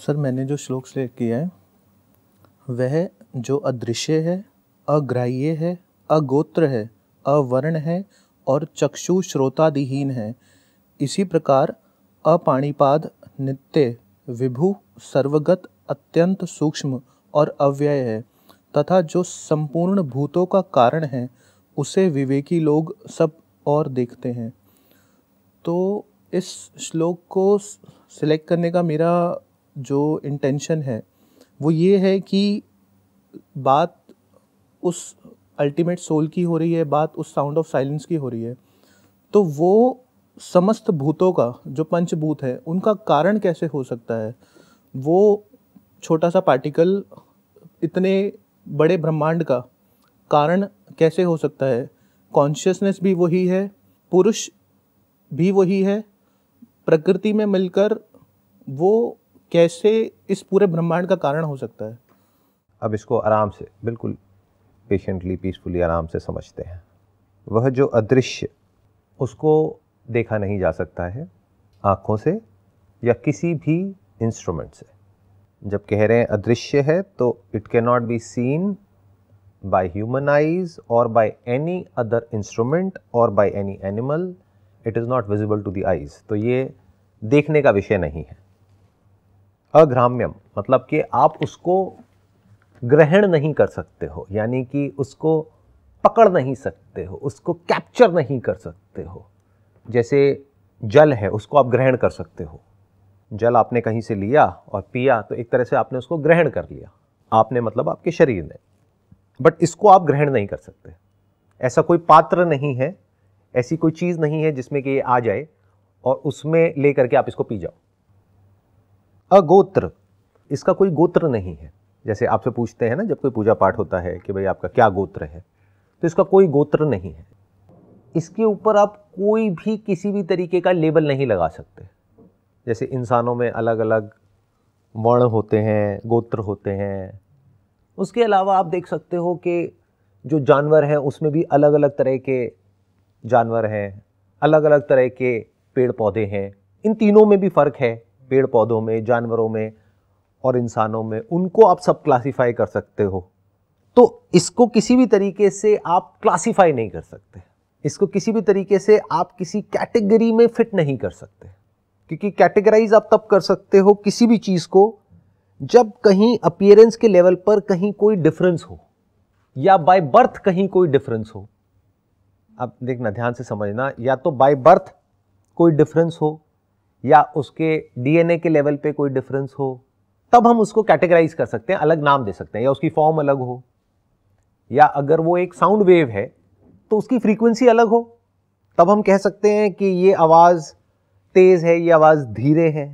Sir मैंने जो श्लोक सेलेक्ट किया है वह जो अदृश्य है अग्राह्य है अगोत्र है अवर्ण है और चक्षु श्रोतादिहीन है इसी प्रकार अपाणिपाद नित्य विभु सर्वगत अत्यंत सूक्ष्म और अव्यय है तथा जो संपूर्ण भूतों का कारण है उसे विवेकी लोग सब और देखते हैं तो इस श्लोक को सिलेक्ट करने का मेरा जो इंटेंशन है वो ये है कि बात उस अल्टीमेट सोल की हो रही है बात उस साउंड ऑफ साइलेंस की हो रही है तो वो समस्त भूतों का जो पंचभूत है उनका कारण कैसे हो सकता है वो छोटा सा पार्टिकल इतने बड़े ब्रह्मांड का कारण कैसे हो सकता है कॉन्शियसनेस भी वही है पुरुष भी वही है प्रकृति में मिलकर वो कैसे इस पूरे ब्रह्मांड का कारण हो सकता है अब इसको आराम से बिल्कुल पेशेंटली पीसफुली आराम से समझते हैं वह जो अदृश्य उसको देखा नहीं जा सकता है आँखों से या किसी भी इंस्ट्रूमेंट से जब कह रहे हैं अदृश्य है तो it can not be seen by human eyes और बाय एनी अदर इंस्ट्रूमेंट और by any animal it is not visible to the eyes तो ये देखने का विषय नहीं है अग्राम्यम मतलब कि आप उसको ग्रहण नहीं कर सकते हो यानी कि उसको पकड़ नहीं सकते हो उसको कैप्चर नहीं कर सकते हो जैसे जल है उसको आप ग्रहण कर सकते हो जल आपने कहीं से लिया और पिया तो एक तरह से आपने उसको ग्रहण कर लिया आपने मतलब आपके शरीर ने बट इसको आप ग्रहण नहीं कर सकते ऐसा कोई पात्र नहीं है ऐसी कोई चीज़ नहीं है जिसमें कि ये आ जाए और उसमें ले करके आप इसको पी जाओ अगोत्र इसका कोई गोत्र नहीं है जैसे आपसे पूछते हैं ना जब कोई पूजा पाठ होता है कि भाई आपका क्या गोत्र है तो इसका कोई गोत्र नहीं है इसके ऊपर आप कोई भी किसी भी तरीके का लेबल नहीं लगा सकते जैसे इंसानों में अलग अलग वर्ण होते हैं गोत्र होते हैं उसके अलावा आप देख सकते हो कि जो जानवर हैं उसमें भी अलग अलग तरह के जानवर हैं अलग अलग तरह के पेड़ पौधे हैं इन तीनों में भी फ़र्क है पेड़ पौधों में जानवरों में और इंसानों में उनको आप सब क्लासीफाई कर सकते हो तो इसको किसी भी तरीके से आप क्लासीफाई नहीं कर सकते इसको किसी भी तरीके से आप किसी कैटेगरी में फिट नहीं कर सकते क्योंकि कैटेगराइज आप तब कर सकते हो किसी भी चीज़ को जब कहीं अपियरेंस के लेवल पर कहीं कोई डिफरेंस हो या बाय बर्थ कहीं कोई डिफरेंस हो आप देखना ध्यान से समझना या तो बाय बर्थ कोई डिफरेंस हो या उसके डीएनए के लेवल पे कोई डिफरेंस हो तब हम उसको कैटेगराइज कर सकते हैं अलग नाम दे सकते हैं या उसकी फॉर्म अलग हो या अगर वो एक साउंड वेव है तो उसकी फ्रीक्वेंसी अलग हो तब हम कह सकते हैं कि ये आवाज़ तेज़ है ये आवाज़ धीरे है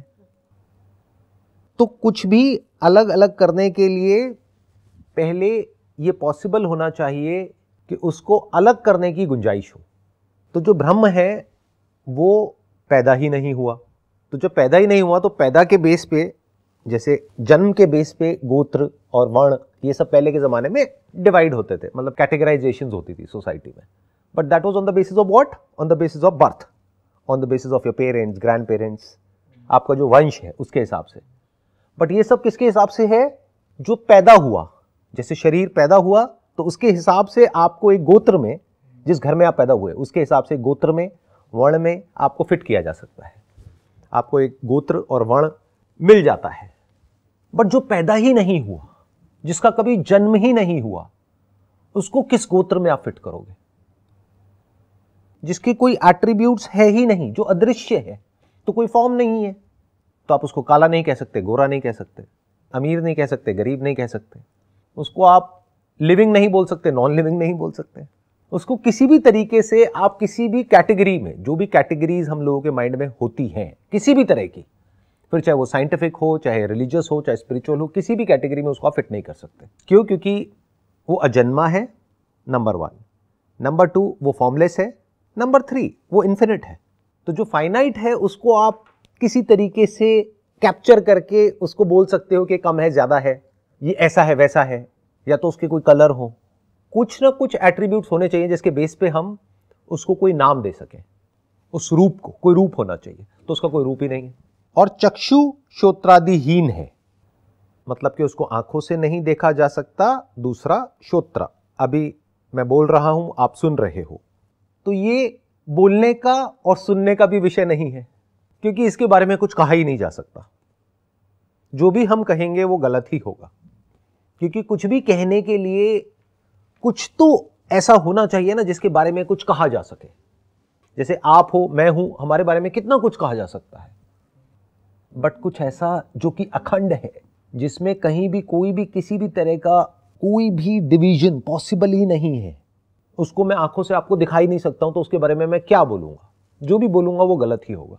तो कुछ भी अलग अलग करने के लिए पहले ये पॉसिबल होना चाहिए कि उसको अलग करने की गुंजाइश हो तो जो ब्रह्म है वो पैदा ही नहीं हुआ तो जो पैदा ही नहीं हुआ तो पैदा के बेस पे जैसे जन्म के बेस पे गोत्र और वर्ण ये सब पहले के ज़माने में डिवाइड होते थे मतलब कैटेगराइजेशन होती थी सोसाइटी में but that was on the basis of what on the basis of birth on the basis of your parents grandparents आपका जो वंश है उसके हिसाब से बट ये सब किसके हिसाब से है जो पैदा हुआ जैसे शरीर पैदा हुआ तो उसके हिसाब से आपको एक गोत्र में जिस घर में आप पैदा हुए उसके हिसाब से गोत्र में वर्ण में आपको फिट किया जा सकता है आपको एक गोत्र और वर्ण मिल जाता है बट जो पैदा ही नहीं हुआ जिसका कभी जन्म ही नहीं हुआ उसको किस गोत्र में आप फिट करोगे जिसकी कोई एट्रीब्यूट्स है ही नहीं जो अदृश्य है तो कोई फॉर्म नहीं है तो आप उसको काला नहीं कह सकते गोरा नहीं कह सकते अमीर नहीं कह सकते गरीब नहीं कह सकते उसको आप लिविंग नहीं बोल सकते नॉन लिविंग नहीं बोल सकते उसको किसी भी तरीके से आप किसी भी कैटेगरी में जो भी कैटेगरीज हम लोगों के माइंड में होती हैं किसी भी तरह की फिर चाहे वो साइंटिफिक हो चाहे रिलीजियस हो चाहे स्पिरिचुअल हो किसी भी कैटेगरी में उसको आप फिट नहीं कर सकते क्यों क्योंकि वो अजन्मा है नंबर वन नंबर टू वो फॉर्मलेस है नंबर थ्री वो इन्फिनिट है तो जो फाइनाइट है उसको आप किसी तरीके से कैप्चर करके उसको बोल सकते हो कि कम है ज़्यादा है ये ऐसा है वैसा है या तो उसके कोई कलर हो कुछ ना कुछ एट्रीब्यूट होने चाहिए जिसके बेस पे हम उसको कोई नाम दे सकें उस रूप को कोई रूप होना चाहिए तो उसका कोई रूप ही नहीं है और चक्षु श्रोत्रादिहीन है मतलब कि उसको आंखों से नहीं देखा जा सकता दूसरा श्रोत्र अभी मैं बोल रहा हूं आप सुन रहे हो तो ये बोलने का और सुनने का भी विषय नहीं है क्योंकि इसके बारे में कुछ कहा ही नहीं जा सकता जो भी हम कहेंगे वो गलत ही होगा क्योंकि कुछ भी कहने के लिए कुछ तो ऐसा होना चाहिए ना जिसके बारे में कुछ कहा जा सके जैसे आप हो मैं हूं हमारे बारे में कितना कुछ कहा जा सकता है बट कुछ ऐसा जो कि अखंड है जिसमें कहीं भी कोई भी किसी भी तरह का कोई भी डिवीजन पॉसिबल ही नहीं है उसको मैं आंखों से आपको दिखाई नहीं सकता हूं तो उसके बारे में मैं क्या बोलूंगा जो भी बोलूँगा वो गलत ही होगा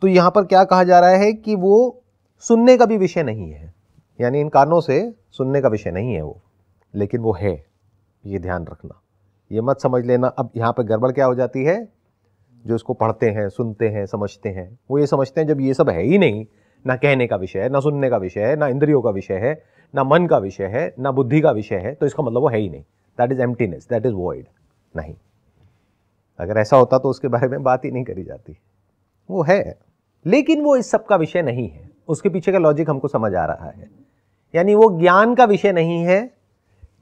तो यहां पर क्या कहा जा रहा है कि वो सुनने का भी विषय नहीं है यानी इन कानों से सुनने का विषय नहीं है वो लेकिन वो है ये ध्यान रखना ये मत समझ लेना अब यहाँ पर गड़बड़ क्या हो जाती है जो इसको पढ़ते हैं सुनते हैं समझते हैं वो ये समझते हैं जब ये सब है ही नहीं ना कहने का विषय है ना सुनने का विषय है ना इंद्रियों का विषय है ना मन का विषय है ना बुद्धि का विषय है तो इसका मतलब वो है ही नहीं that is emptiness that is void नहीं अगर ऐसा होता तो उसके बारे में बात ही नहीं करी जाती वो है लेकिन वो इस सब का विषय नहीं है उसके पीछे का लॉजिक हमको समझ आ रहा है यानी वो ज्ञान का विषय नहीं है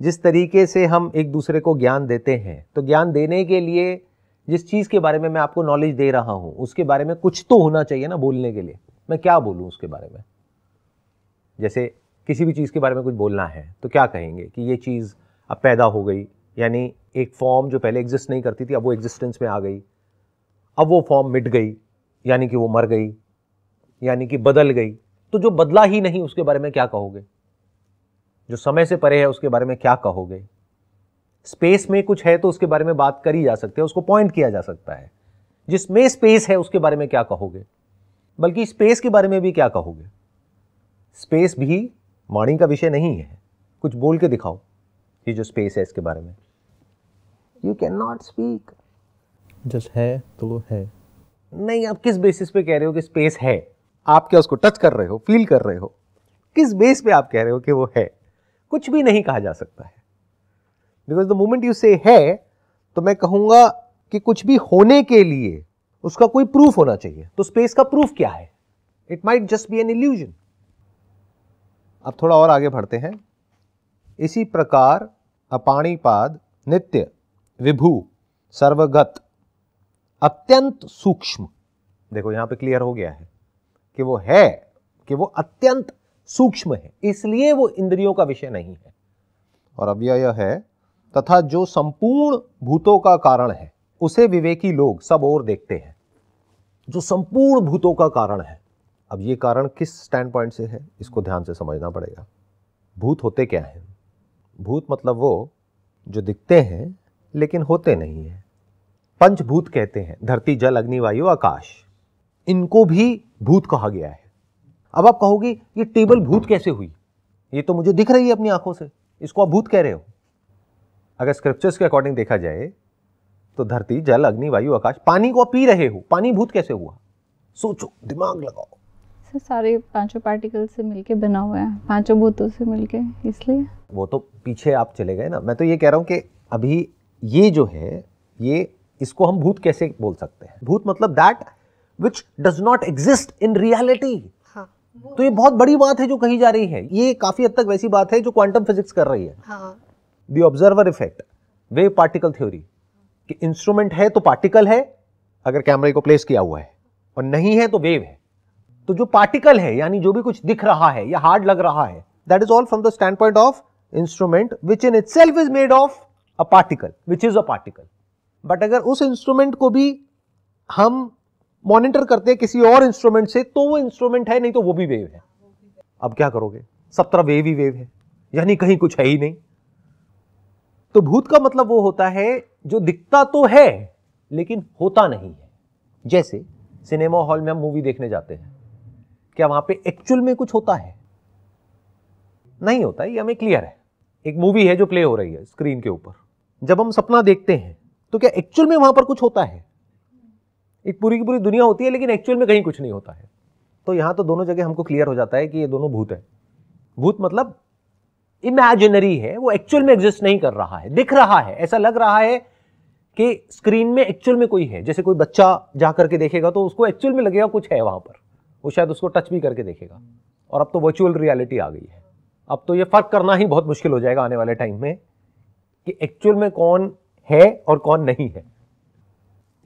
जिस तरीके से हम एक दूसरे को ज्ञान देते हैं तो ज्ञान देने के लिए जिस चीज़ के बारे में मैं आपको नॉलेज दे रहा हूँ उसके बारे में कुछ तो होना चाहिए ना बोलने के लिए मैं क्या बोलूँ उसके बारे में जैसे किसी भी चीज़ के बारे में कुछ बोलना है तो क्या कहेंगे कि ये चीज़ अब पैदा हो गई यानी एक फॉर्म जो पहले एग्जिस्ट नहीं करती थी अब वो एग्जिस्टेंस में आ गई अब वो फॉर्म मिट गई यानी कि वो मर गई यानी कि बदल गई तो जो बदला ही नहीं उसके बारे में क्या कहोगे जो समय से परे है उसके बारे में क्या कहोगे स्पेस में कुछ है तो उसके बारे में बात करी जा सकती है उसको पॉइंट किया जा सकता है जिसमें स्पेस है उसके बारे में क्या कहोगे बल्कि स्पेस के बारे में भी क्या कहोगे स्पेस भी वाणी का विषय नहीं है कुछ बोल के दिखाओ ये जो स्पेस है इसके बारे में you can not speak just है तो है नहीं आप किस बेसिस पे कह रहे हो कि स्पेस है आप क्या उसको टच कर रहे हो फील कर रहे हो किस बेस पे आप कह रहे हो कि वो है कुछ भी नहीं कहा जा सकता है बिकॉज द मोमेंट यू से है तो मैं कहूंगा कि कुछ भी होने के लिए उसका कोई प्रूफ होना चाहिए तो स्पेस का प्रूफ क्या है it might just be an illusion अब थोड़ा और आगे बढ़ते हैं इसी प्रकार अपाणीपाद नित्य विभू सर्वगत अत्यंत सूक्ष्म देखो यहां पे क्लियर हो गया है कि वो है कि वो अत्यंत सूक्ष्म है इसलिए वो इंद्रियों का विषय नहीं है और अव्यय है तथा जो संपूर्ण भूतों का कारण है उसे विवेकी लोग सब और देखते हैं जो संपूर्ण भूतों का कारण है अब ये कारण किस स्टैंड पॉइंट से है इसको ध्यान से समझना पड़ेगा भूत होते क्या हैं भूत मतलब वो जो दिखते हैं लेकिन होते नहीं हैं पंचभूत कहते हैं धरती जल अग्नि वायु आकाश इनको भी भूत कहा गया है अब आप कहोगे ये टेबल भूत कैसे हुई ये तो मुझे दिख रही है अपनी आंखों से इसको आप भूत कह रहे हो अगर स्क्रिप्चर्स के अकॉर्डिंग देखा जाए तो धरती जल अग्नि वायु आकाश पानी को आप पी रहे हो पानी भूत कैसे हुआ सोचो दिमाग लगाओ सर सारे पांचों पार्टिकल से मिलके बना हुआ है पांचों भूतों से मिलके इसलिए वो तो पीछे आप चले गए ना मैं तो ये कह रहा हूँ कि अभी ये जो है ये इसको हम भूत कैसे बोल सकते हैं भूत मतलब that which does not exist in reality तो ये बहुत बड़ी बात है जो कही जा रही है ये काफी हद तक वैसी बात है जो क्वांटम फिजिक्स कर रही है the observer effect wave particle theory कि इंस्ट्रूमेंट है तो पार्टिकल है अगर कैमरे को प्लेस किया हुआ है और नहीं है तो वेव है तो जो पार्टिकल है यानी जो भी कुछ दिख रहा है या हार्ड लग रहा है that is all from the standpoint of instrument which in itself is made of a particle which is a particle but अगर उस इंस्ट्रूमेंट को भी हम मॉनिटर करते हैं किसी और इंस्ट्रूमेंट से तो वो इंस्ट्रूमेंट है नहीं तो वो भी वेव है अब क्या करोगे सब तरह वेव ही वेव है यानी कहीं कुछ है ही नहीं तो भूत का मतलब वो होता है जो दिखता तो है लेकिन होता नहीं है जैसे सिनेमा हॉल में हम मूवी देखने जाते हैं क्या वहां पे एक्चुअल में कुछ होता है नहीं होता ये हमें क्लियर है एक मूवी है जो प्ले हो रही है स्क्रीन के ऊपर जब हम सपना देखते हैं तो क्या एक्चुअल में वहां पर कुछ होता है एक पूरी की पूरी दुनिया होती है लेकिन एक्चुअल में कहीं कुछ नहीं होता है तो यहां तो दोनों जगह हमको क्लियर हो जाता है कि ये दोनों भूत है भूत मतलब इमेजिनरी है वो एक्चुअल में एग्जिस्ट नहीं कर रहा है दिख रहा है ऐसा लग रहा है कि स्क्रीन में एक्चुअल में कोई है जैसे कोई बच्चा जा करके देखेगा तो उसको एक्चुअल में लगेगा कुछ है वहां पर वो शायद उसको टच भी करके देखेगा और अब तो वर्चुअल रियलिटी आ गई है अब तो ये फ़र्क करना ही बहुत मुश्किल हो जाएगा आने वाले टाइम में कि एक्चुअल में कौन है और कौन नहीं है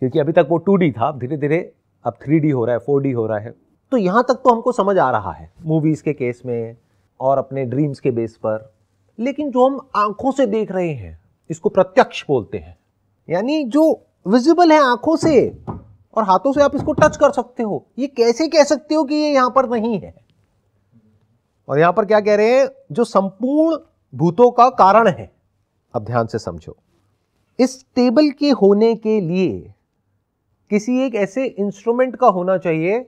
क्योंकि अभी तक वो टू था धीरे धीरे अब थ्री हो रहा है फोर हो रहा है तो यहाँ तक तो हमको समझ आ रहा है मूवीज़ के केस में और अपने ड्रीम्स के बेस पर लेकिन जो हम आंखों से देख रहे हैं इसको प्रत्यक्ष बोलते हैं यानी जो विजिबल है आंखों से और हाथों से आप इसको टच कर सकते हो ये कैसे कह सकते हो कि ये यहां पर नहीं है और यहां पर क्या कह रहे हैं जो संपूर्ण भूतों का कारण है अब ध्यान से समझो इस टेबल के होने के लिए किसी एक ऐसे इंस्ट्रूमेंट का होना चाहिए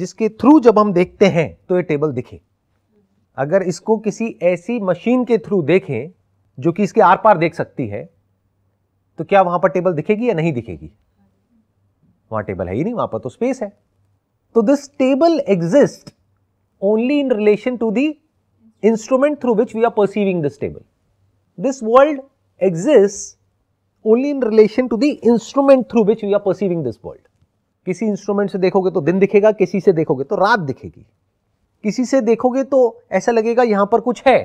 जिसके थ्रू जब हम देखते हैं तो ये टेबल दिखे अगर इसको किसी ऐसी मशीन के थ्रू देखें जो कि इसके आर पार देख सकती है तो क्या वहां पर टेबल दिखेगी या नहीं दिखेगी वहां टेबल है ही नहीं वहां पर तो स्पेस है तो this table exist only in relation to the instrument through which we are perceiving this table this world exist only in relation to the instrument through which we are perceiving this world. किसी instrument से देखोगे तो दिन दिखेगा किसी से देखोगे तो रात दिखेगी किसी से देखोगे तो ऐसा लगेगा यहां पर कुछ है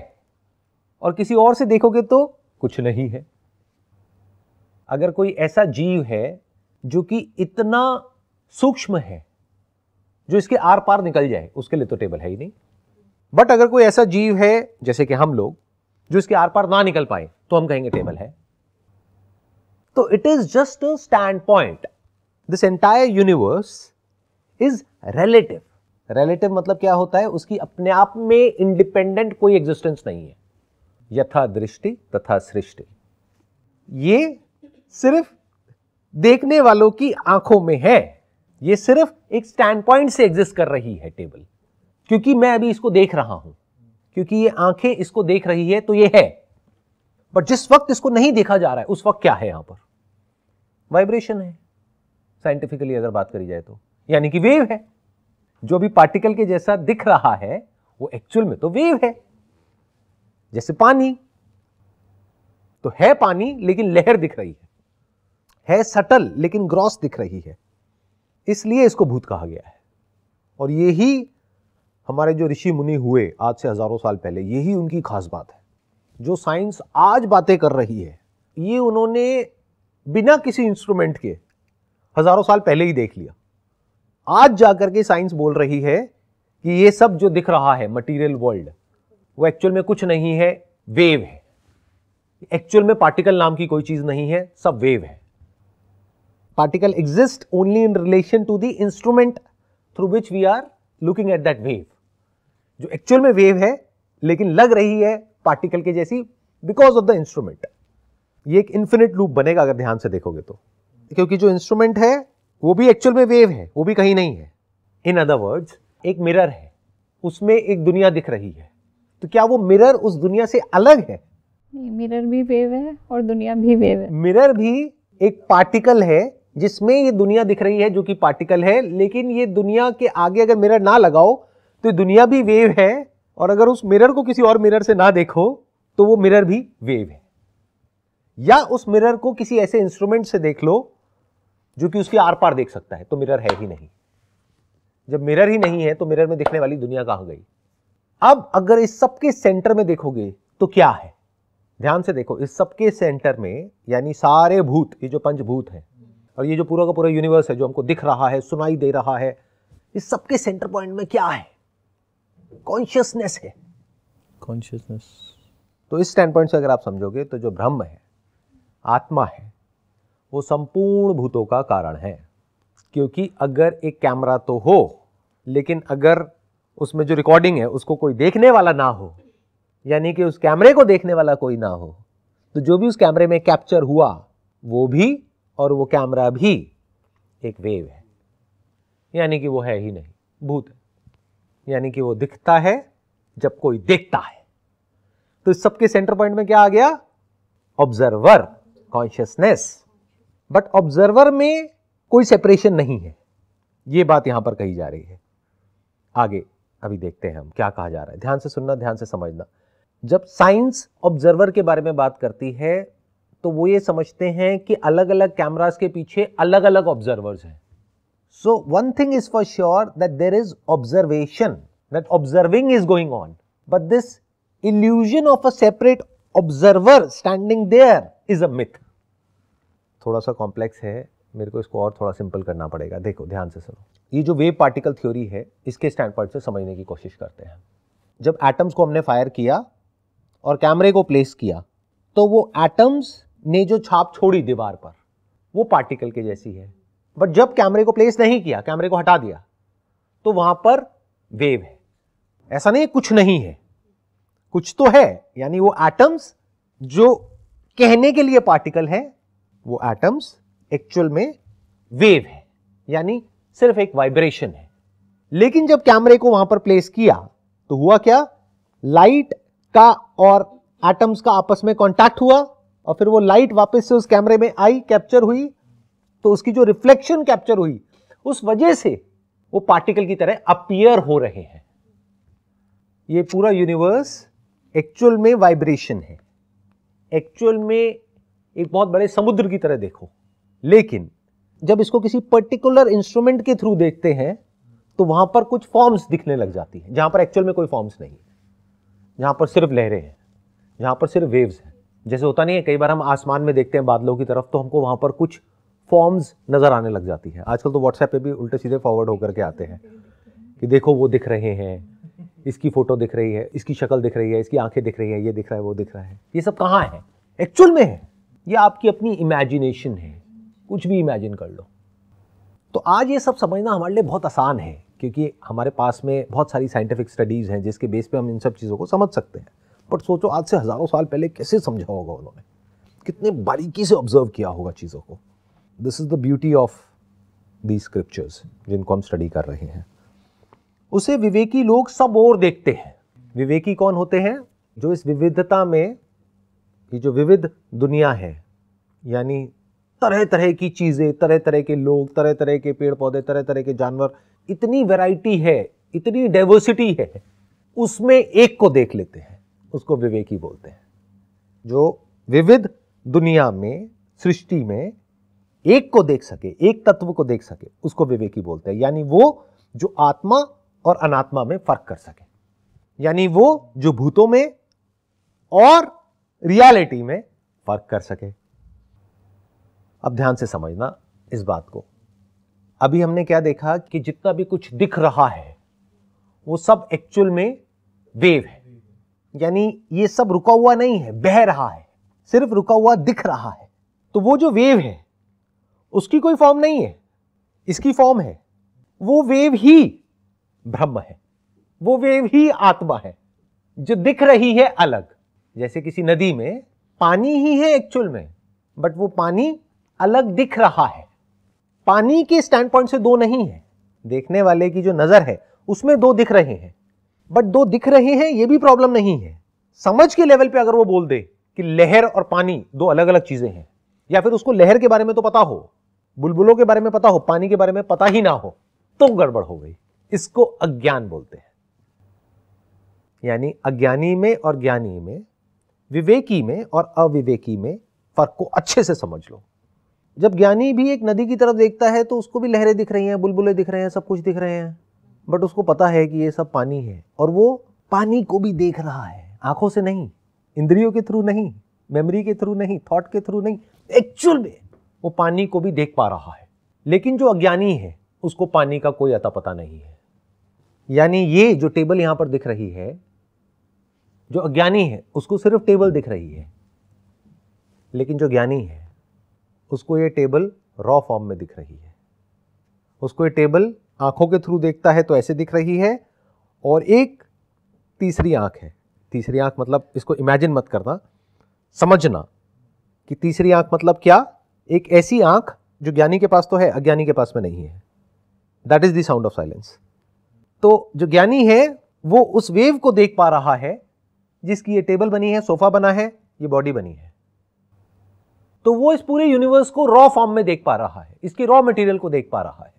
और किसी और से देखोगे तो कुछ नहीं है अगर कोई ऐसा जीव है जो कि इतना सूक्ष्म है जो इसके आर पार निकल जाए उसके लिए तो टेबल है ही नहीं बट अगर कोई ऐसा जीव है जैसे कि हम लोग जो इसके आर पार ना निकल पाए तो हम कहेंगे टेबल है तो it is just a standpoint this entire universe is relative relative मतलब क्या होता है उसकी अपने आप में इंडिपेंडेंट कोई एग्जिस्टेंस नहीं है यथा दृष्टि तथा सृष्टि ये सिर्फ देखने वालों की आंखों में है ये सिर्फ एक स्टैंड पॉइंट से एग्जिस्ट कर रही है टेबल क्योंकि मैं अभी इसको देख रहा हूं क्योंकि ये आंखें इसको देख रही है तो ये है बट जिस वक्त इसको नहीं देखा जा रहा है उस वक्त क्या है यहां पर वाइब्रेशन है साइंटिफिकली अगर बात करी जाए तो यानी कि वेव है जो भी पार्टिकल के जैसा दिख रहा है वो एक्चुअल में तो वेव है जैसे पानी तो है पानी लेकिन लहर दिख रही है है सटल लेकिन ग्रॉस दिख रही है इसलिए इसको भूत कहा गया है और यही हमारे जो ऋषि मुनि हुए आज से हजारों साल पहले यही उनकी खास बात है जो साइंस आज बातें कर रही है ये उन्होंने बिना किसी इंस्ट्रूमेंट के हज़ारों साल पहले ही देख लिया आज जाकर के साइंस बोल रही है कि ये सब जो दिख रहा है मटेरियल वर्ल्ड वो एक्चुअल में कुछ नहीं है वेव है एक्चुअल में पार्टिकल नाम की कोई चीज़ नहीं है सब वेव है particle exist only in relation to the instrument through which we are looking at that wave जो एक्चुअल में वेव है लेकिन लग रही है पार्टिकल के जैसी बिकॉज ऑफ द इंस्ट्रूमेंट ये एक इन्फिनिट लूप बनेगा अगर ध्यान से देखोगे तो क्योंकि जो इंस्ट्रूमेंट है वो भी एक्चुअल में वेव है वो भी कहीं नहीं है इन अदर वर्ड्स एक मिरर है उसमें एक दुनिया दिख रही है तो क्या वो मिरर उस दुनिया से अलग है मिरर भी वेव है और दुनिया भी वेव है मिरर भी एक पार्टिकल है जिसमें ये दुनिया दिख रही है जो कि पार्टिकल है लेकिन ये दुनिया के आगे अगर मिरर ना लगाओ तो दुनिया भी वेव है और अगर उस मिरर को किसी और मिरर से ना देखो तो वो मिरर भी वेव है या उस मिरर को किसी ऐसे इंस्ट्रूमेंट से देख लो जो कि उसकी आर पार देख सकता है तो मिरर है ही नहीं जब मिरर ही नहीं है तो मिरर में दिखने वाली दुनिया कहां गई अब अगर इस सबके सेंटर में देखोगे तो क्या है ध्यान से देखो इस सबके सेंटर में यानी सारे भूत ये जो पंचभूत है और ये जो पूरा का पूरा यूनिवर्स है जो हमको दिख रहा है सुनाई दे रहा है इस सबके सेंटर पॉइंट में क्या है कॉन्शियसनेस है कॉन्शियसनेस तो इस स्टैंड पॉइंट से अगर आप समझोगे तो जो ब्रह्म है आत्मा है वो संपूर्ण भूतों का कारण है क्योंकि अगर एक कैमरा तो हो लेकिन अगर उसमें जो रिकॉर्डिंग है उसको कोई देखने वाला ना हो यानी कि उस कैमरे को देखने वाला कोई ना हो तो जो भी उस कैमरे में कैप्चर हुआ वो भी और वो कैमरा भी एक वेव है यानी कि वो है ही नहीं भूत है यानी कि वो दिखता है जब कोई देखता है तो इस सबके सेंटर पॉइंट में क्या आ गया ऑब्जर्वर कॉन्शियसनेस बट ऑब्जर्वर में कोई सेपरेशन नहीं है ये बात यहां पर कही जा रही है आगे अभी देखते हैं हम क्या कहा जा रहा है ध्यान से सुनना ध्यान से समझना जब साइंस ऑब्जर्वर के बारे में बात करती है तो वो ये समझते हैं कि अलग अलग कैमरास के पीछे अलग अलग ऑब्जर्वर्स हैं So, one thing is for sure that there is observation, that observing is going on. But this illusion of a separate observer standing there is a myth. थोड़ा सा कॉम्प्लेक्स है मेरे को इसको और थोड़ा सिंपल करना पड़ेगा देखो ध्यान से सुनो ये जो वेव पार्टिकल थ्योरी है इसके स्टैंड से समझने की कोशिश करते हैं जब एटम्स को हमने फायर किया और कैमरे को प्लेस किया तो वो एटम्स ने जो छाप छोड़ी दीवार पर वो पार्टिकल के जैसी है बट जब कैमरे को प्लेस नहीं किया कैमरे को हटा दिया तो वहां पर वेव है ऐसा नहीं कुछ नहीं है कुछ तो है यानी वो एटम्स जो कहने के लिए पार्टिकल है वो एटम्स एक्चुअल में वेव है यानी सिर्फ एक वाइब्रेशन है लेकिन जब कैमरे को वहां पर प्लेस किया तो हुआ क्या लाइट का और एटम्स का आपस में कांटेक्ट हुआ और फिर वो लाइट वापस से उस कैमरे में आई कैप्चर हुई तो उसकी जो रिफ्लेक्शन कैप्चर हुई उस वजह से वो पार्टिकल की तरह अपियर हो रहे हैं ये पूरा यूनिवर्स एक्चुअल में वाइब्रेशन है एक्चुअल में एक बहुत बड़े समुद्र की तरह देखो लेकिन जब इसको किसी पर्टिकुलर इंस्ट्रूमेंट के थ्रू देखते हैं तो वहां पर कुछ फॉर्म्स दिखने लग जाती है जहां पर एक्चुअल में कोई फॉर्म्स नहीं जहां पर सिर्फ लहरें हैं जहां पर सिर्फ वेव्स हैं जैसे होता नहीं है कई बार हम आसमान में देखते हैं बादलों की तरफ तो हमको वहां पर कुछ फॉर्म्स नज़र आने लग जाती है आजकल तो व्हाट्सएप पे भी उल्टे सीधे फॉरवर्ड होकर के आते हैं कि देखो वो दिख रहे हैं इसकी फ़ोटो दिख रही है इसकी शक्ल दिख रही है इसकी आंखें दिख रही है ये दिख रहा है वो दिख रहा है ये सब कहाँ है एक्चुअल में है ये आपकी अपनी इमेजिनेशन है कुछ भी इमेजिन कर लो तो आज ये सब समझना हमारे लिए बहुत आसान है क्योंकि हमारे पास में बहुत सारी साइंटिफिक स्टडीज़ हैं जिसके बेस पे हम इन सब चीज़ों को समझ सकते हैं बट सोचो आज से हज़ारों साल पहले कैसे समझा होगा उन्होंने कितने बारीकी से ऑब्जर्व किया होगा चीज़ों को this is the beauty of the scriptures जिनको हम स्टडी कर रहे हैं उसे विवेकी लोग सब और देखते हैं विवेकी कौन होते हैं जो इस विविधता में ये जो विविध दुनिया है यानी तरह तरह की चीज़ें तरह तरह के लोग तरह तरह के पेड़ पौधे तरह तरह के जानवर इतनी वैरायटी है इतनी डाइवर्सिटी है उसमें एक को देख लेते हैं उसको विवेकी बोलते हैं जो विविध दुनिया में सृष्टि में एक को देख सके एक तत्व को देख सके उसको विवेकी बोलते हैं यानी वो जो आत्मा और अनात्मा में फर्क कर सके यानी वो जो भूतों में और रियलिटी में फर्क कर सके अब ध्यान से समझना इस बात को अभी हमने क्या देखा कि जितना भी कुछ दिख रहा है वो सब एक्चुअल में वेव है यानी ये सब रुका हुआ नहीं है बह रहा है सिर्फ रुका हुआ दिख रहा है तो वो जो वेव है उसकी कोई फॉर्म नहीं है इसकी फॉर्म है वो वेव ही ब्रह्म है वो वेव ही आत्मा है जो दिख रही है अलग जैसे किसी नदी में पानी ही है एक्चुअल में बट वो पानी अलग दिख रहा है पानी के स्टैंड पॉइंट से दो नहीं है देखने वाले की जो नज़र है उसमें दो दिख रहे हैं बट दो दिख रहे हैं ये भी प्रॉब्लम नहीं है समझ के लेवल पे अगर वो बोल दे कि लहर और पानी दो अलग अलग चीज़ें हैं या फिर उसको लहर के बारे में तो पता हो बुलबुलों के बारे में पता हो पानी के बारे में पता ही ना हो तो गड़बड़ हो गई इसको अज्ञान बोलते हैं यानी अज्ञानी में और ज्ञानी में विवेकी में और अविवेकी में फर्क को अच्छे से समझ लो जब ज्ञानी भी एक नदी की तरफ देखता है तो उसको भी लहरें दिख रही हैं बुलबुलें दिख रहे हैं सब कुछ दिख रहे हैं बट उसको पता है कि ये सब पानी है और वो पानी को भी देख रहा है आंखों से नहीं इंद्रियों के थ्रू नहीं मेमोरी के थ्रू नहीं थॉट के थ्रू नहीं एक्चुअल में वो पानी को भी देख पा रहा है लेकिन जो अज्ञानी है उसको पानी का कोई अता पता नहीं है यानी ये जो टेबल यहां पर दिख रही है जो अज्ञानी है उसको सिर्फ टेबल दिख रही है लेकिन जो ज्ञानी है उसको ये टेबल रॉ फॉर्म में दिख रही है उसको ये टेबल आंखों के थ्रू देखता है तो ऐसे दिख रही है और एक तीसरी आंख है तीसरी आंख मतलब इसको इमेजिन मत करना समझना कि तीसरी आंख मतलब क्या एक ऐसी आंख जो ज्ञानी के पास तो है अज्ञानी के पास में नहीं है that is the sound of silence तो जो ज्ञानी है वो उस वेव को देख पा रहा है जिसकी ये टेबल बनी है सोफा बना है ये बॉडी बनी है तो वो इस पूरे यूनिवर्स को रॉ फॉर्म में देख पा रहा है इसके रॉ मटेरियल को देख पा रहा है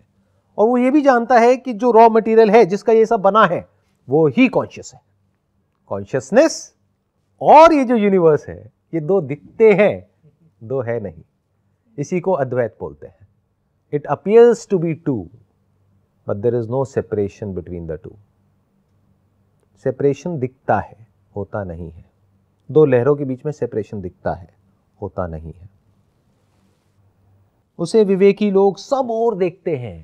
और वो ये भी जानता है कि जो रॉ मटेरियल है जिसका ये सब बना है वो ही कॉन्शियस है कॉन्शियसनेस और ये जो यूनिवर्स है ये दो दिखते हैं दो है नहीं इसी को अद्वैत बोलते हैं it appears to be two but there is no separation between the two separation दिखता है होता नहीं है दो लहरों के बीच में सेपरेशन दिखता है होता नहीं है उसे विवेकी लोग सब और देखते हैं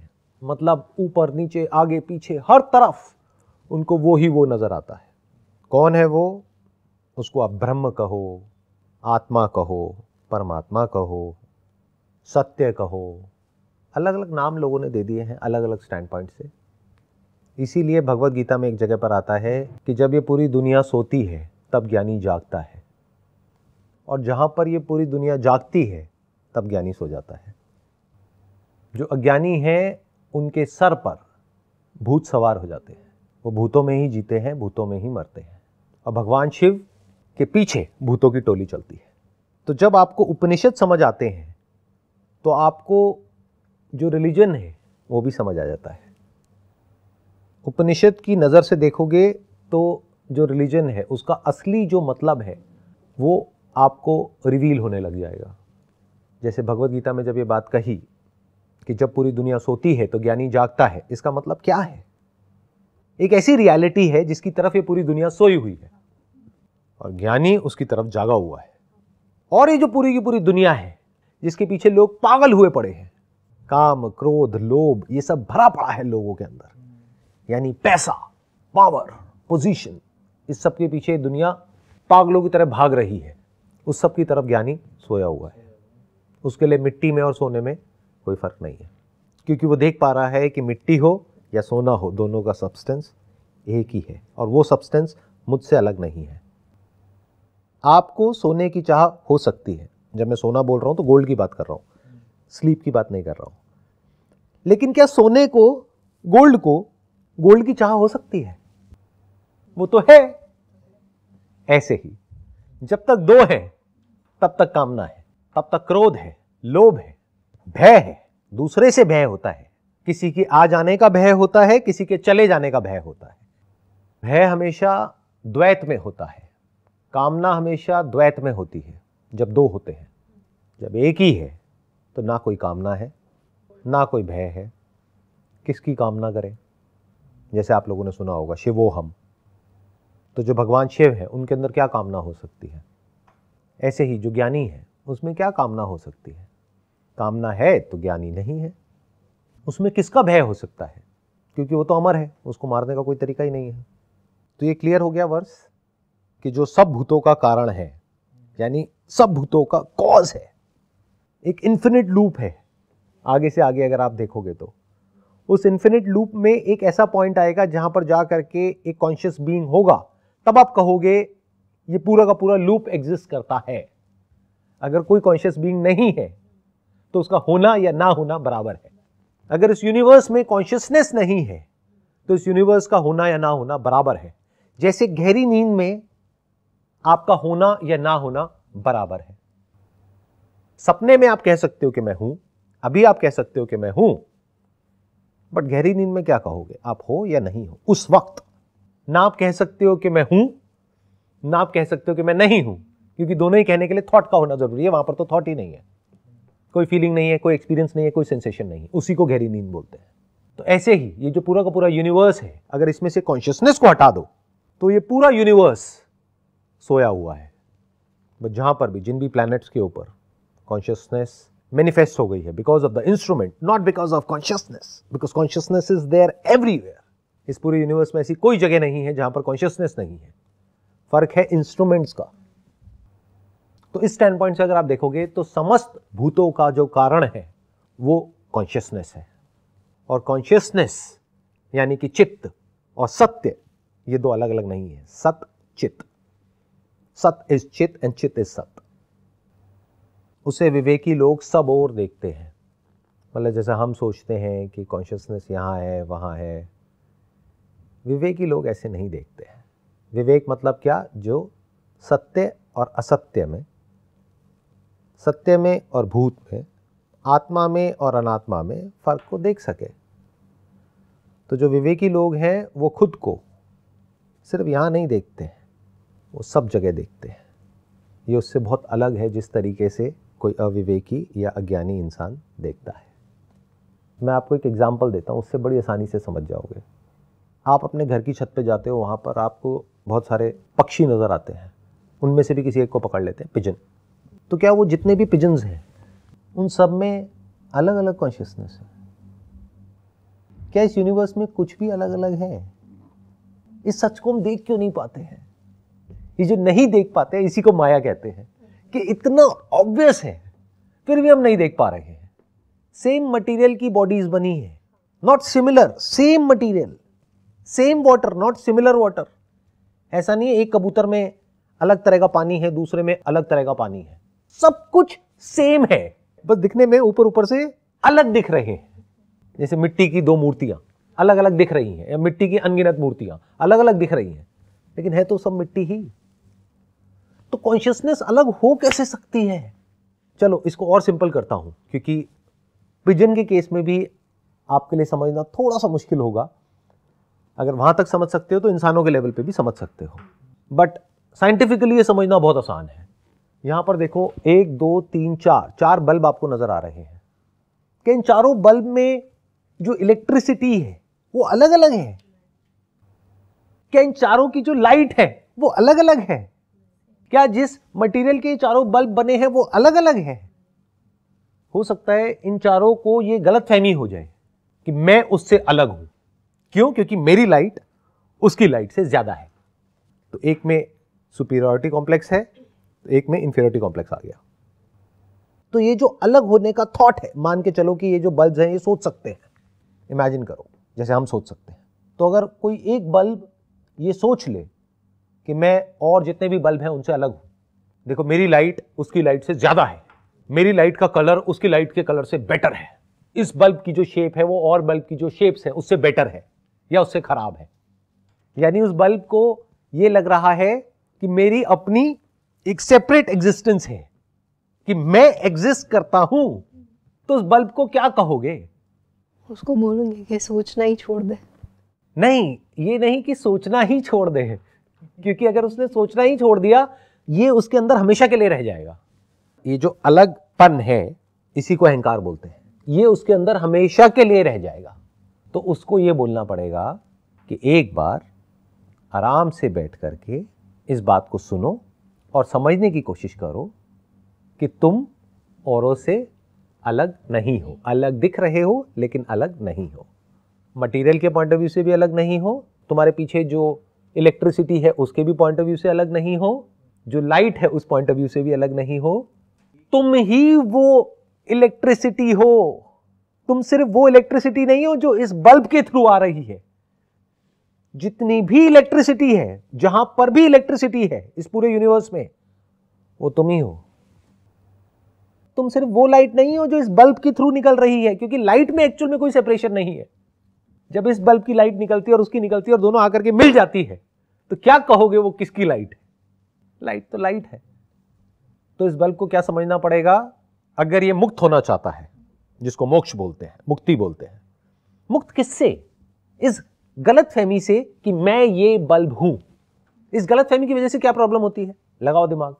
मतलब ऊपर नीचे आगे पीछे हर तरफ उनको वो ही वो नज़र आता है कौन है वो उसको आप ब्रह्म कहो आत्मा कहो परमात्मा कहो सत्य कहो अलग अलग नाम लोगों ने दे दिए हैं अलग अलग स्टैंड पॉइंट से इसीलिए भगवत गीता में एक जगह पर आता है कि जब ये पूरी दुनिया सोती है तब ज्ञानी जागता है और जहाँ पर ये पूरी दुनिया जागती है तब ज्ञानी सो जाता है जो अज्ञानी हैं उनके सर पर भूत सवार हो जाते हैं वो भूतों में ही जीते हैं भूतों में ही मरते हैं और भगवान शिव के पीछे भूतों की टोली चलती है तो जब आपको उपनिषद समझ आते हैं तो आपको जो रिलीजन है वो भी समझ आ जाता है उपनिषद की नज़र से देखोगे तो जो रिलीजन है उसका असली जो मतलब है वो आपको रिवील होने लग जाएगा जैसे भगवत गीता में जब ये बात कही कि जब पूरी दुनिया सोती है तो ज्ञानी जागता है इसका मतलब क्या है एक ऐसी रियलिटी है जिसकी तरफ ये पूरी दुनिया सोई हुई है और ज्ञानी उसकी तरफ जागा हुआ है और ये जो पूरी की पूरी दुनिया है जिसके पीछे लोग पागल हुए पड़े हैं काम क्रोध लोभ ये सब भरा पड़ा है लोगों के अंदर यानी पैसा पावर पोजीशन इस सब के पीछे दुनिया पागलों की तरह भाग रही है उस सब की तरफ ज्ञानी सोया हुआ है उसके लिए मिट्टी में और सोने में कोई फर्क नहीं है क्योंकि वो देख पा रहा है कि मिट्टी हो या सोना हो दोनों का सब्सटेंस एक ही है और वो सब्सटेंस मुझसे अलग नहीं है आपको सोने की चाह हो सकती है जब मैं सोना बोल रहा हूँ तो गोल्ड की बात कर रहा हूँ स्लीप की बात नहीं कर रहा हूँ लेकिन क्या सोने को गोल्ड को गोल्ड की चाह हो सकती है वो तो है ऐसे ही जब तक दो है तब तक कामना है तब तक क्रोध है लोभ है भय है दूसरे से भय होता है किसी के आ जाने का भय होता है किसी के चले जाने का भय होता है भय हमेशा द्वैत में होता है कामना हमेशा द्वैत में होती है जब दो होते हैं जब एक ही है तो ना कोई कामना है ना कोई भय है किसकी कामना करें जैसे आप लोगों ने सुना होगा शिवो हम तो जो भगवान शिव हैं उनके अंदर क्या कामना हो सकती है ऐसे ही जो ज्ञानी है उसमें क्या कामना हो सकती है कामना है तो ज्ञानी नहीं है उसमें किसका भय हो सकता है क्योंकि वो तो अमर है उसको मारने का कोई तरीका ही नहीं है तो ये क्लियर हो गया वर्ष कि जो सब भूतों का कारण है यानी सब भूतों का कॉज है एक इन्फिनिट लूप है आगे से आगे अगर आप देखोगे तो उस इन्फिनिट लूप में एक ऐसा पॉइंट आएगा जहां पर जा करके एक कॉन्शियस बीइंग होगा तब आप कहोगे ये पूरा का पूरा लूप एग्जिस्ट करता है अगर कोई कॉन्शियस बीइंग नहीं है तो उसका होना या ना होना बराबर है अगर इस यूनिवर्स में कॉन्शियसनेस नहीं है तो इस यूनिवर्स का होना या ना होना बराबर है जैसे गहरी नींद में आपका होना या ना होना बराबर है सपने में आप कह सकते हो कि मैं हूं अभी आप कह सकते हो कि मैं हूं बट गहरी नींद में क्या कहोगे आप हो या नहीं हो उस वक्त ना आप कह सकते हो कि मैं हूं ना आप कह सकते हो कि मैं नहीं हूं क्योंकि दोनों ही कहने के लिए थॉट का होना जरूरी है वहां पर तो थॉट ही नहीं है कोई फीलिंग नहीं है कोई एक्सपीरियंस नहीं है कोई सेंसेशन नहीं है उसी को गहरी नींद बोलते हैं तो ऐसे ही ये जो पूरा का पूरा यूनिवर्स है अगर इसमें से कॉन्शियसनेस को हटा दो तो ये पूरा यूनिवर्स सोया हुआ है बट जहां पर भी जिन भी प्लैनेट्स के ऊपर कॉन्शियसनेस मैनिफेस्ट हो गई है because of the instrument not because of consciousness because consciousness is there everywhere इस पूरे यूनिवर्स में ऐसी कोई जगह नहीं है जहां पर कॉन्शियसनेस नहीं है फर्क है इंस्ट्रूमेंट्स का तो इस स्टैंड पॉइंट से अगर आप देखोगे तो समस्त भूतों का जो कारण है वो कॉन्शियसनेस है और कॉन्शियसनेस यानी कि चित्त और सत्य ये दो अलग अलग नहीं है सत चित्त सत इज चित एंड चित इज सत उसे विवेकी लोग सब और देखते हैं मतलब जैसे हम सोचते हैं कि कॉन्शियसनेस यहाँ है वहाँ है विवेकी लोग ऐसे नहीं देखते हैं विवेक मतलब क्या जो सत्य और असत्य में सत्य में और भूत में आत्मा में और अनात्मा में फ़र्क को देख सके तो जो विवेकी लोग हैं वो खुद को सिर्फ यहाँ नहीं देखते हैं वो सब जगह देखते हैं ये उससे बहुत अलग है जिस तरीके से कोई अविवेकी या अज्ञानी इंसान देखता है मैं आपको एक एग्ज़ाम्पल देता हूँ उससे बड़ी आसानी से समझ जाओगे आप अपने घर की छत पे जाते हो वहाँ पर आपको बहुत सारे पक्षी नज़र आते हैं उनमें से भी किसी एक को पकड़ लेते हैं पिजन तो क्या वो जितने भी पिजन्स हैं उन सब में अलग अलग कॉन्शियसनेस है क्या इस यूनिवर्स में कुछ भी अलग अलग है इस सच को हम देख क्यों नहीं पाते हैं ये जो नहीं देख पाते हैं इसी को माया कहते हैं कि इतना ऑब्वियस है फिर भी हम नहीं देख पा रहे हैं सेम मटेरियल की बॉडीज बनी है not similar same material same water not similar water ऐसा नहीं है एक कबूतर में अलग तरह का पानी है दूसरे में अलग तरह का पानी है सब कुछ सेम है बस दिखने में ऊपर ऊपर से अलग दिख रहे हैं जैसे मिट्टी की दो मूर्तियां अलग अलग दिख रही हैं या मिट्टी की अनगिनत मूर्तियां अलग अलग दिख रही हैं लेकिन है तो सब मिट्टी ही तो कॉन्शियसनेस अलग हो कैसे सकती है चलो इसको और सिंपल करता हूं क्योंकि पिजन के केस में भी आपके लिए समझना थोड़ा सा मुश्किल होगा अगर वहां तक समझ सकते हो तो इंसानों के लेवल पे भी समझ सकते हो बट साइंटिफिकली ये समझना बहुत आसान है यहां पर देखो एक दो तीन चार चार बल्ब आपको नज़र आ रहे हैं कि इन चारों बल्ब में जो इलेक्ट्रिसिटी है वो अलग अलग है क्या इन चारों की जो लाइट है वो अलग अलग है क्या जिस मटेरियल के चारों बल्ब बने हैं वो अलग अलग हैं हो सकता है इन चारों को ये गलत फहमी हो जाए कि मैं उससे अलग हूं क्यों क्योंकि मेरी लाइट उसकी लाइट से ज़्यादा है तो एक में सुपीरियोरिटी कॉम्प्लेक्स है तो एक में इंफेरिटी कॉम्प्लेक्स आ गया तो ये जो अलग होने का थॉट है मान के चलो कि ये जो बल्ब हैं ये सोच सकते हैं इमेजिन करो जैसे हम सोच सकते हैं तो अगर कोई एक बल्ब ये सोच ले कि मैं और जितने भी बल्ब हैं उनसे अलग हूँ देखो मेरी लाइट उसकी लाइट से ज़्यादा है मेरी लाइट का कलर उसकी लाइट के कलर से बेटर है इस बल्ब की जो शेप है वो और बल्ब की जो शेप्स है उससे बेटर है या उससे ख़राब है यानी उस बल्ब को ये लग रहा है कि मेरी अपनी एक सेपरेट एग्जिस्टेंस है कि मैं एग्जिस्ट करता हूं तो उस बल्ब को क्या कहोगे उसको बोलूंगी कि सोचना ही छोड़ दे नहीं ये नहीं कि सोचना ही छोड़ दे क्योंकि अगर उसने सोचना ही छोड़ दिया ये उसके अंदर हमेशा के लिए रह जाएगा ये जो अलगपन है इसी को अहंकार बोलते हैं ये उसके अंदर हमेशा के लिए रह जाएगा तो उसको ये बोलना पड़ेगा कि एक बार आराम से बैठ करके इस बात को सुनो और समझने की कोशिश करो कि तुम औरों से अलग नहीं हो अलग दिख रहे हो लेकिन अलग नहीं हो मटेरियल के पॉइंट ऑफ व्यू से भी अलग नहीं हो तुम्हारे पीछे जो इलेक्ट्रिसिटी है उसके भी पॉइंट ऑफ व्यू से अलग नहीं हो जो लाइट है उस पॉइंट ऑफ व्यू से भी अलग नहीं हो तुम ही वो इलेक्ट्रिसिटी हो तुम सिर्फ वो इलेक्ट्रिसिटी नहीं हो जो इस बल्ब के थ्रू आ रही है जितनी भी इलेक्ट्रिसिटी है जहां पर भी इलेक्ट्रिसिटी है इस पूरे यूनिवर्स में वो तुम ही हो तुम सिर्फ वो लाइट नहीं हो जो इस बल्ब के थ्रू निकल रही है क्योंकि लाइट में एक्चुअल में कोई सेपरेशन नहीं है जब इस बल्ब की लाइट निकलती है और उसकी निकलती है और दोनों आकर के मिल जाती है तो क्या कहोगे वो किसकी लाइट है लाइट तो लाइट है तो इस बल्ब को क्या समझना पड़ेगा अगर ये मुक्त होना चाहता है जिसको मोक्ष बोलते हैं मुक्ति बोलते हैं मुक्त किससे इस गलत फहमी से कि मैं ये बल्ब हूं इस गलत फहमी की वजह से क्या प्रॉब्लम होती है लगाओ दिमाग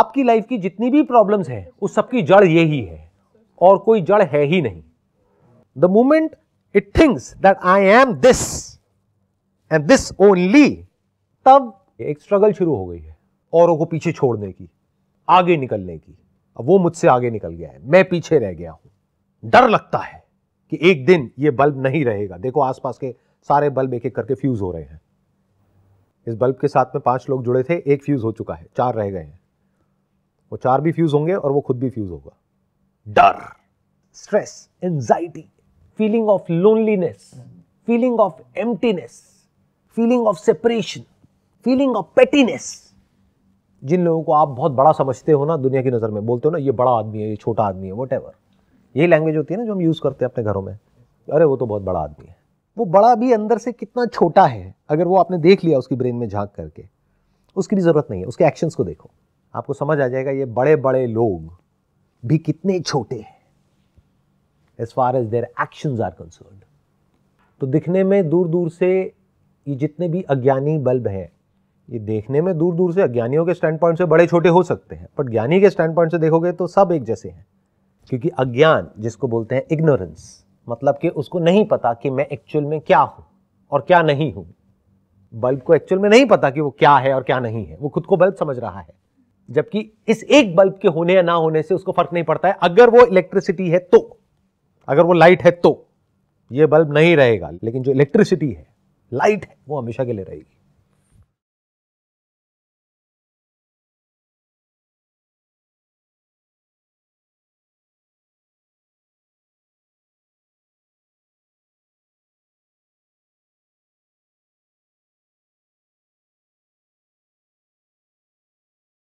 आपकी लाइफ की जितनी भी प्रॉब्लम्स हैं उस सबकी जड़ यही है और कोई जड़ है ही नहीं the moment it thinks that I am this and this only तब एक स्ट्रगल शुरू हो गई है औरों को पीछे छोड़ने की आगे निकलने की अब वो मुझसे आगे निकल गया है मैं पीछे रह गया हूं डर लगता है कि एक दिन ये बल्ब नहीं रहेगा देखो आसपास के सारे बल्ब एक एक करके फ्यूज हो रहे हैं इस बल्ब के साथ में पांच लोग जुड़े थे एक फ्यूज हो चुका है चार रह गए हैं वो चार भी फ्यूज होंगे और वो खुद भी फ्यूज होगा डर stress anxiety feeling of loneliness feeling of emptiness feeling of separation feeling of pettiness जिन लोगों को आप बहुत बड़ा समझते हो ना दुनिया की नज़र में बोलते हो ना ये बड़ा आदमी है ये छोटा आदमी है वट यही लैंग्वेज होती है ना जो हम यूज़ करते हैं अपने घरों में अरे वो तो बहुत बड़ा आदमी है वो बड़ा भी अंदर से कितना छोटा है अगर वो आपने देख लिया उसकी ब्रेन में झांक करके उसकी भी ज़रूरत नहीं है उसके एक्शंस को देखो आपको समझ आ जाएगा ये बड़े बड़े लोग भी कितने छोटे हैं as far as their actions are concern तो दिखने में दूर दूर से ये जितने भी अज्ञानी बल्ब हैं ये देखने में दूर दूर से अज्ञानियों के स्टैंड पॉइंट से बड़े छोटे हो सकते हैं बट ज्ञानी के स्टैंड पॉइंट से देखोगे तो सब एक जैसे हैं क्योंकि अज्ञान जिसको बोलते हैं इग्नोरेंस मतलब कि उसको नहीं पता कि मैं एक्चुअल में क्या हूँ और क्या नहीं हूँ बल्ब को एक्चुअल में नहीं पता कि वो क्या है और क्या नहीं है वो खुद को बल्ब समझ रहा है जबकि इस एक बल्ब के होने या ना होने से उसको फर्क नहीं पड़ता है अगर वो इलेक्ट्रिसिटी है तो अगर वो लाइट है तो ये बल्ब नहीं रहेगा लेकिन जो इलेक्ट्रिसिटी है लाइट है वो हमेशा के लिए रहेगी